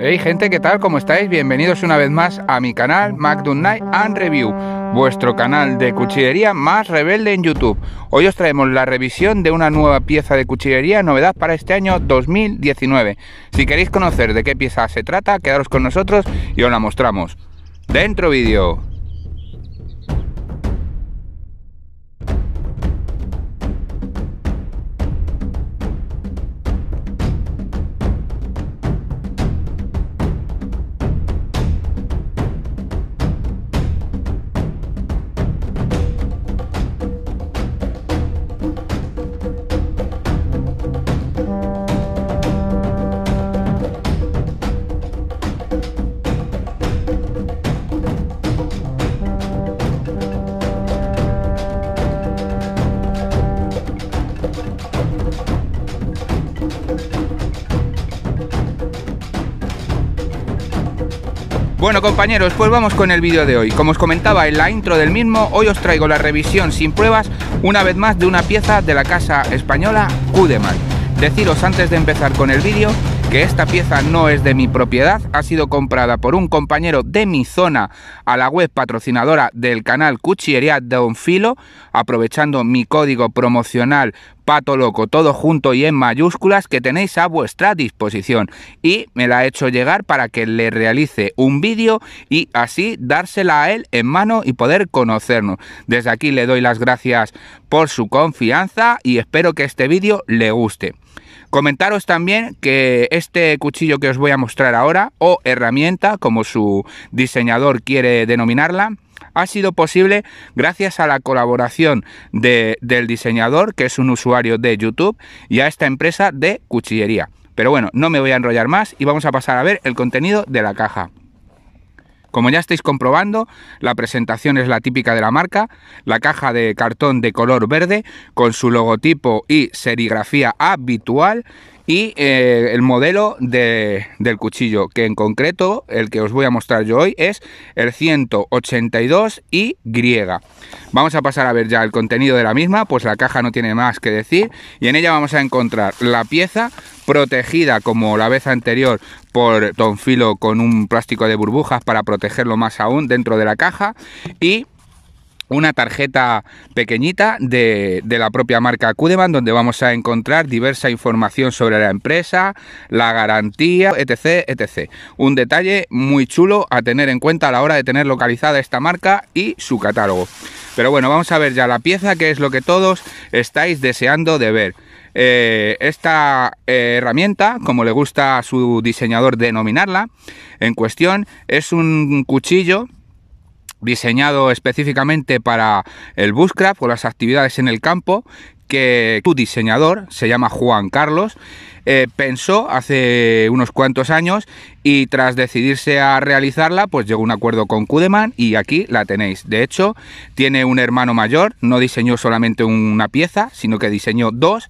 Hey gente, ¿qué tal? ¿Cómo estáis? Bienvenidos una vez más a mi canal Macdonald and Review, vuestro canal de cuchillería más rebelde en YouTube. Hoy os traemos la revisión de una nueva pieza de cuchillería, novedad para este año 2019. Si queréis conocer de qué pieza se trata, quedaros con nosotros y os la mostramos. ¡Dentro vídeo! Bueno compañeros, pues vamos con el vídeo de hoy. Como os comentaba en la intro del mismo, hoy os traigo la revisión sin pruebas una vez más de una pieza de la casa española mar Deciros antes de empezar con el vídeo que esta pieza no es de mi propiedad, ha sido comprada por un compañero de mi zona a la web patrocinadora del canal Cuchillería de filo aprovechando mi código promocional Pato Loco, todo junto y en mayúsculas que tenéis a vuestra disposición. Y me la he hecho llegar para que le realice un vídeo y así dársela a él en mano y poder conocernos. Desde aquí le doy las gracias por su confianza y espero que este vídeo le guste. Comentaros también que este cuchillo que os voy a mostrar ahora, o herramienta, como su diseñador quiere denominarla, ha sido posible gracias a la colaboración del diseñador, que es un usuario de YouTube, y a esta empresa de cuchillería. Pero bueno, no me voy a enrollar más y vamos a pasar a ver el contenido de la caja. Como ya estáis comprobando, la presentación es la típica de la marca, la caja de cartón de color verde con su logotipo y serigrafía habitual y eh, el modelo del cuchillo, que en concreto el que os voy a mostrar yo hoy es el 182 y Vamos a pasar a ver ya el contenido de la misma, pues la caja no tiene más que decir y en ella vamos a encontrar la pieza protegida como la vez anterior por tonfilo con un plástico de burbujas para protegerlo más aún dentro de la caja y una tarjeta pequeñita de, la propia marca Cudeman, donde vamos a encontrar diversa información sobre la empresa, la garantía, etc, etc. Un detalle muy chulo a tener en cuenta a la hora de tener localizada esta marca y su catálogo. Pero bueno, vamos a ver ya la pieza, que es lo que todos estáis deseando de ver. Eh, esta eh, herramienta, como le gusta a su diseñador denominarla, en cuestión es un cuchillo diseñado específicamente para el Bushcraft o las actividades en el campo que tu diseñador, se llama Juan Carlos, eh, pensó hace unos cuantos años y tras decidirse a realizarla, pues llegó a un acuerdo con Kudeman y aquí la tenéis. De hecho, tiene un hermano mayor, no diseñó solamente una pieza, sino que diseñó dos,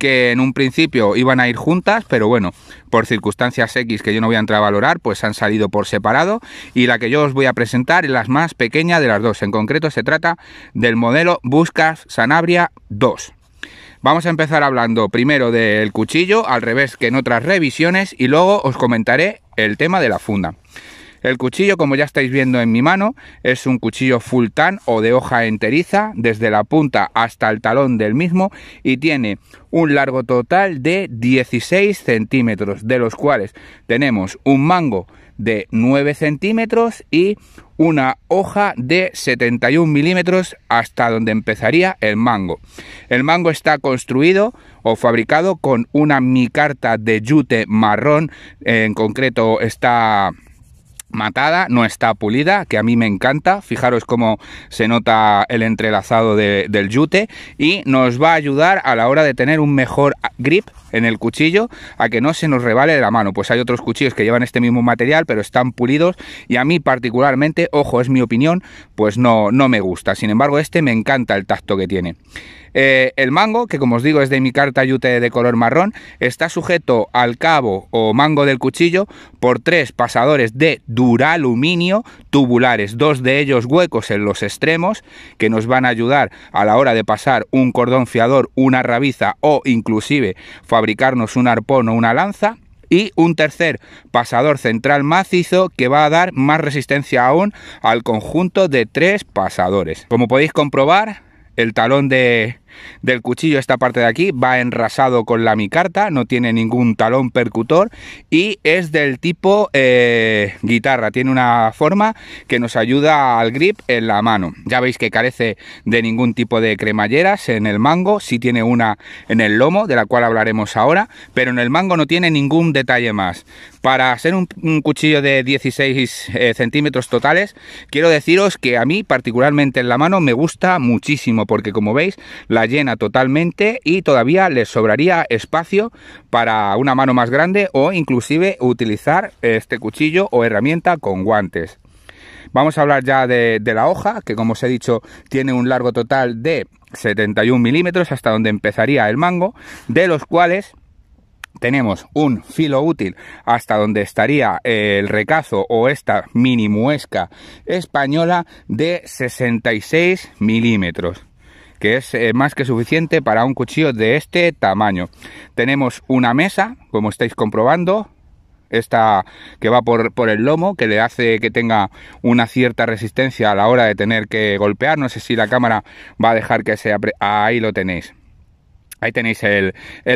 que en un principio iban a ir juntas, pero bueno, por circunstancias X que yo no voy a entrar a valorar, pues han salido por separado y la que yo os voy a presentar es la más pequeña de las dos. En concreto se trata del modelo Buscas Sanabria 2. Vamos a empezar hablando primero del cuchillo, al revés que en otras revisiones, y luego os comentaré el tema de la funda. El cuchillo, como ya estáis viendo en mi mano, es un cuchillo full tan o de hoja enteriza, desde la punta hasta el talón del mismo, y tiene un largo total de 16 centímetros, de los cuales tenemos un mango de 9 centímetros y una hoja de 71 milímetros hasta donde empezaría el mango. El mango está construido o fabricado con una micarta de yute marrón, en concreto está matada, no está pulida, que a mí me encanta. Fijaros cómo se nota el entrelazado del yute y nos va a ayudar a la hora de tener un mejor grip en el cuchillo a que no se nos revale de la mano. Pues hay otros cuchillos que llevan este mismo material pero están pulidos y a mí particularmente, ojo, es mi opinión, pues no, no me gusta. Sin embargo, este me encanta el tacto que tiene. Eh, el mango, que como os digo es de mi carta yute de color marrón, está sujeto al cabo o mango del cuchillo por tres pasadores de duraluminio tubulares, dos de ellos huecos en los extremos que nos van a ayudar a la hora de pasar un cordón fiador, una rabiza o inclusive fabricarnos un arpón o una lanza y un tercer pasador central macizo que va a dar más resistencia aún al conjunto de tres pasadores. Como podéis comprobar, el talón de del cuchillo, esta parte de aquí, va enrasado con la micarta, no tiene ningún talón percutor y es del tipo eh, guitarra, tiene una forma que nos ayuda al grip en la mano. Ya veis que carece de ningún tipo de cremalleras en el mango, si tiene una en el lomo, de la cual hablaremos ahora, pero en el mango no tiene ningún detalle más. Para ser un, cuchillo de 16 eh, centímetros totales, quiero deciros que a mí particularmente en la mano me gusta muchísimo, porque como veis, la llena totalmente y todavía les sobraría espacio para una mano más grande o inclusive utilizar este cuchillo o herramienta con guantes. Vamos a hablar ya de, de, la hoja, que como os he dicho tiene un largo total de 71 milímetros hasta donde empezaría el mango, de los cuales tenemos un filo útil hasta donde estaría el recazo o esta mini muesca española de 66 milímetros que es eh, más que suficiente para un cuchillo de este tamaño. Tenemos una mesa, como estáis comprobando, esta que va por, el lomo, que le hace que tenga una cierta resistencia a la hora de tener que golpear. No sé si la cámara va a dejar que se Ahí lo tenéis. Ahí tenéis el,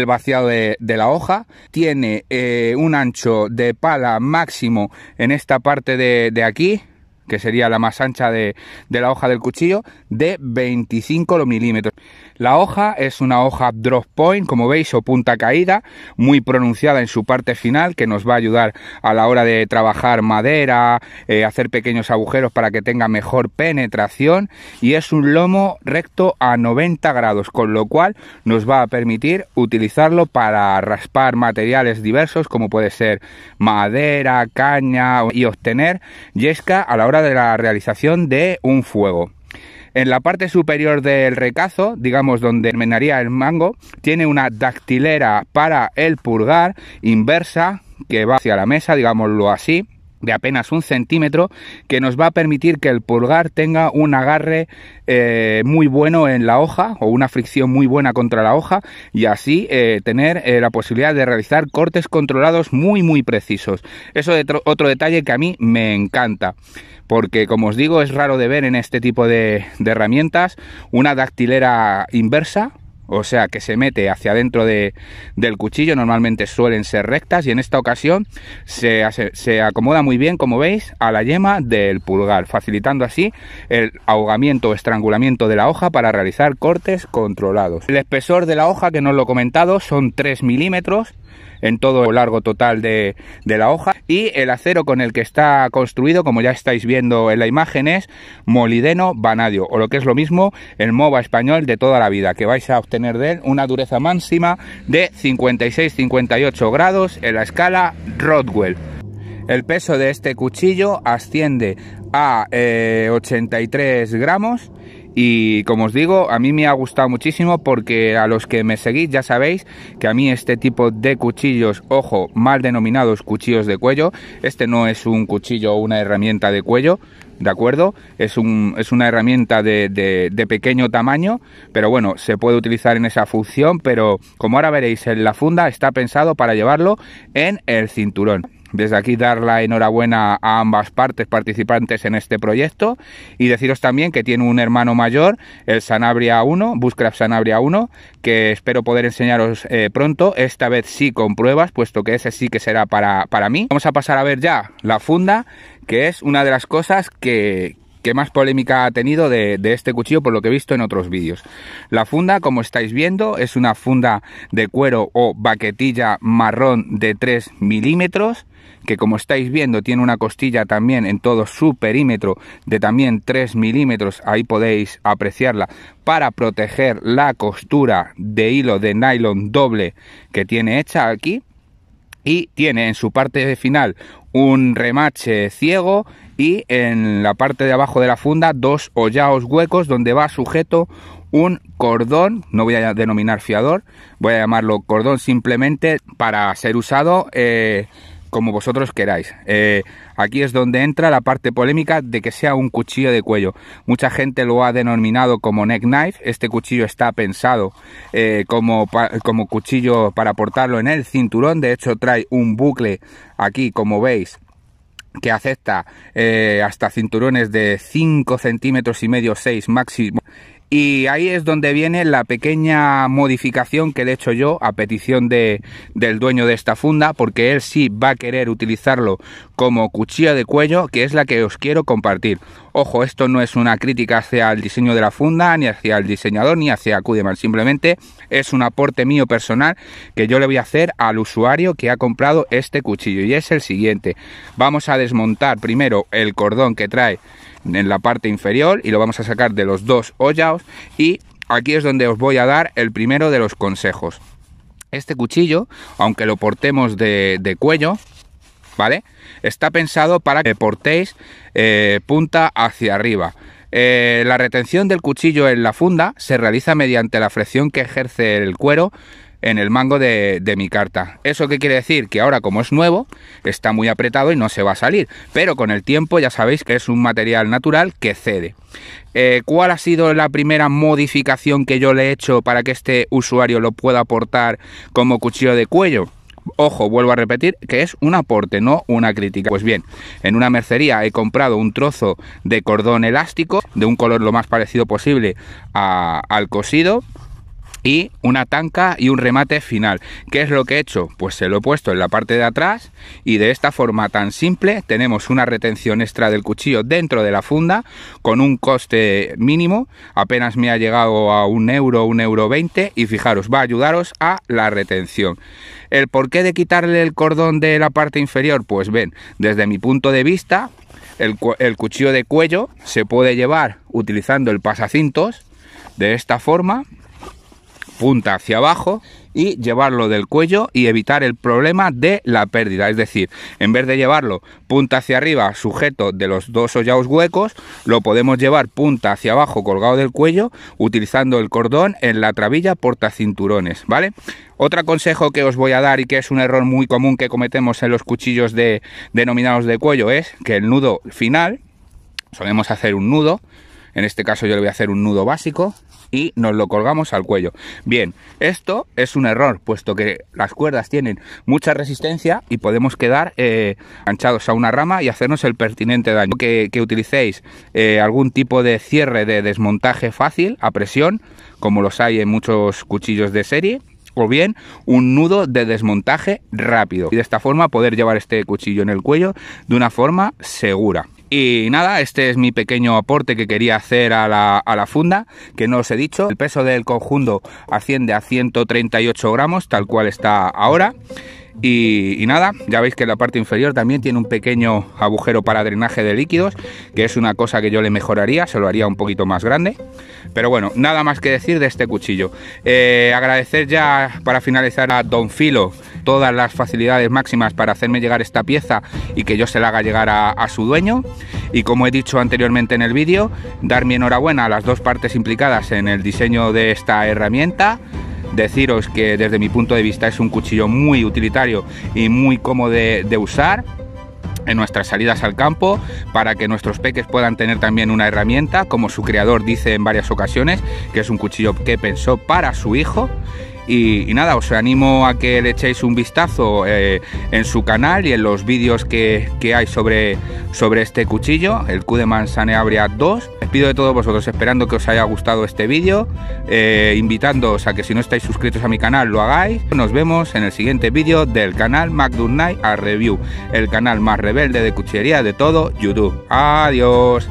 vaciado de, la hoja. Tiene eh, un ancho de pala máximo en esta parte de, de aquí, que sería la más ancha de, la hoja del cuchillo, de 25 milímetros. La hoja es una hoja drop point, como veis, o punta caída, muy pronunciada en su parte final, que nos va a ayudar a la hora de trabajar madera, eh, hacer pequeños agujeros para que tenga mejor penetración, y es un lomo recto a 90 grados, con lo cual nos va a permitir utilizarlo para raspar materiales diversos, como puede ser madera, caña, y obtener yesca a la hora de la realización de un fuego. En la parte superior del recazo, digamos donde terminaría el mango, tiene una dactilera para el pulgar inversa que va hacia la mesa, digámoslo así, de apenas un centímetro que nos va a permitir que el pulgar tenga un agarre eh, muy bueno en la hoja o una fricción muy buena contra la hoja y así eh, tener eh, la posibilidad de realizar cortes controlados muy muy precisos. Eso es otro detalle que a mí me encanta porque como os digo es raro de ver en este tipo de, herramientas una dactilera inversa, o sea que se mete hacia dentro del cuchillo, normalmente suelen ser rectas y en esta ocasión se, se, acomoda muy bien, como veis, a la yema del pulgar, facilitando así el ahogamiento o estrangulamiento de la hoja para realizar cortes controlados. El espesor de la hoja, que no os lo he comentado, son 3 milímetros en todo el largo total de, la hoja y el acero con el que está construido como ya estáis viendo en la imagen es molideno vanadio o lo que es lo mismo el MOVA español de toda la vida que vais a obtener de él una dureza máxima de 56-58 grados en la escala Rodwell. El peso de este cuchillo asciende a 83 eh, gramos y como os digo, a mí me ha gustado muchísimo porque a los que me seguís ya sabéis que a mí este tipo de cuchillos, ojo, mal denominados cuchillos de cuello, este no es un cuchillo o una herramienta de cuello, ¿de acuerdo? Es, una herramienta de, pequeño tamaño, pero bueno, se puede utilizar en esa función, pero como ahora veréis en la funda está pensado para llevarlo en el cinturón desde aquí dar la enhorabuena a ambas partes participantes en este proyecto y deciros también que tiene un hermano mayor, el Sanabria 1, Buscraft Sanabria 1, que espero poder enseñaros eh, pronto, esta vez sí con pruebas, puesto que ese sí que será para, mí. Vamos a pasar a ver ya la funda, que es una de las cosas que, más polémica ha tenido de, de, este cuchillo por lo que he visto en otros vídeos. La funda, como estáis viendo, es una funda de cuero o baquetilla marrón de 3 milímetros que como estáis viendo tiene una costilla también en todo su perímetro de también 3 milímetros, ahí podéis apreciarla, para proteger la costura de hilo de nylon doble que tiene hecha aquí. Y tiene en su parte final un remache ciego y en la parte de abajo de la funda dos ollaos huecos donde va sujeto un cordón, no voy a denominar fiador, voy a llamarlo cordón simplemente para ser usado eh, como vosotros queráis. Eh, aquí es donde entra la parte polémica de que sea un cuchillo de cuello. Mucha gente lo ha denominado como neck knife. Este cuchillo está pensado eh, como, como cuchillo para portarlo en el cinturón. De hecho, trae un bucle aquí, como veis, que acepta eh, hasta cinturones de 5 centímetros y medio, 6 máximo y ahí es donde viene la pequeña modificación que le he hecho yo a petición de, del dueño de esta funda, porque él sí va a querer utilizarlo como cuchilla de cuello, que es la que os quiero compartir. Ojo, esto no es una crítica hacia el diseño de la funda, ni hacia el diseñador, ni hacia Kudeman, simplemente es un aporte mío personal que yo le voy a hacer al usuario que ha comprado este cuchillo y es el siguiente. Vamos a desmontar primero el cordón que trae en la parte inferior y lo vamos a sacar de los dos hoyaos y aquí es donde os voy a dar el primero de los consejos. Este cuchillo, aunque lo portemos de, de cuello, ¿vale? Está pensado para que portéis eh, punta hacia arriba. Eh, la retención del cuchillo en la funda se realiza mediante la fricción que ejerce el cuero en el mango de, mi carta. ¿Eso qué quiere decir? Que ahora como es nuevo, está muy apretado y no se va a salir. Pero con el tiempo ya sabéis que es un material natural que cede. Eh, ¿Cuál ha sido la primera modificación que yo le he hecho para que este usuario lo pueda aportar como cuchillo de cuello? Ojo, vuelvo a repetir que es un aporte, no una crítica. Pues bien, en una mercería he comprado un trozo de cordón elástico de un color lo más parecido posible al cosido y una tanca y un remate final. ¿Qué es lo que he hecho? Pues se lo he puesto en la parte de atrás y de esta forma tan simple tenemos una retención extra del cuchillo dentro de la funda con un coste mínimo, apenas me ha llegado a un euro, un euro veinte y fijaros, va a ayudaros a la retención. ¿El porqué de quitarle el cordón de la parte inferior? Pues ven, desde mi punto de vista, el cuchillo de cuello se puede llevar utilizando el pasacintos de esta forma punta hacia abajo y llevarlo del cuello y evitar el problema de la pérdida. Es decir, en vez de llevarlo punta hacia arriba sujeto de los dos hoyaos huecos, lo podemos llevar punta hacia abajo colgado del cuello utilizando el cordón en la trabilla porta cinturones, ¿vale? Otro consejo que os voy a dar y que es un error muy común que cometemos en los cuchillos de, denominados de cuello es que el nudo final, solemos hacer un nudo, en este caso yo le voy a hacer un nudo básico, y nos lo colgamos al cuello. Bien, esto es un error, puesto que las cuerdas tienen mucha resistencia y podemos quedar eh, anchados a una rama y hacernos el pertinente daño. Que, utilicéis eh, algún tipo de cierre de desmontaje fácil a presión, como los hay en muchos cuchillos de serie, o bien un nudo de desmontaje rápido. Y de esta forma poder llevar este cuchillo en el cuello de una forma segura. Y nada, este es mi pequeño aporte que quería hacer a la, funda, que no os he dicho. El peso del conjunto asciende a 138 gramos, tal cual está ahora. Y, nada, ya veis que la parte inferior también tiene un pequeño agujero para drenaje de líquidos, que es una cosa que yo le mejoraría, se lo haría un poquito más grande. Pero bueno, nada más que decir de este cuchillo. Eh, agradecer ya para finalizar a Don Filo todas las facilidades máximas para hacerme llegar esta pieza y que yo se la haga llegar a, su dueño. Y como he dicho anteriormente en el vídeo, dar mi enhorabuena a las dos partes implicadas en el diseño de esta herramienta deciros que desde mi punto de vista es un cuchillo muy utilitario y muy cómodo de, de, usar en nuestras salidas al campo para que nuestros peques puedan tener también una herramienta como su creador dice en varias ocasiones que es un cuchillo que pensó para su hijo y, nada, os animo a que le echéis un vistazo eh, en su canal y en los vídeos que, hay sobre, sobre este cuchillo, el Q de Mansaneabria 2. Les pido de todos vosotros, esperando que os haya gustado este vídeo, eh, invitándoos a que si no estáis suscritos a mi canal lo hagáis. Nos vemos en el siguiente vídeo del canal McDonald's a Review, el canal más rebelde de cuchillería de todo YouTube. Adiós.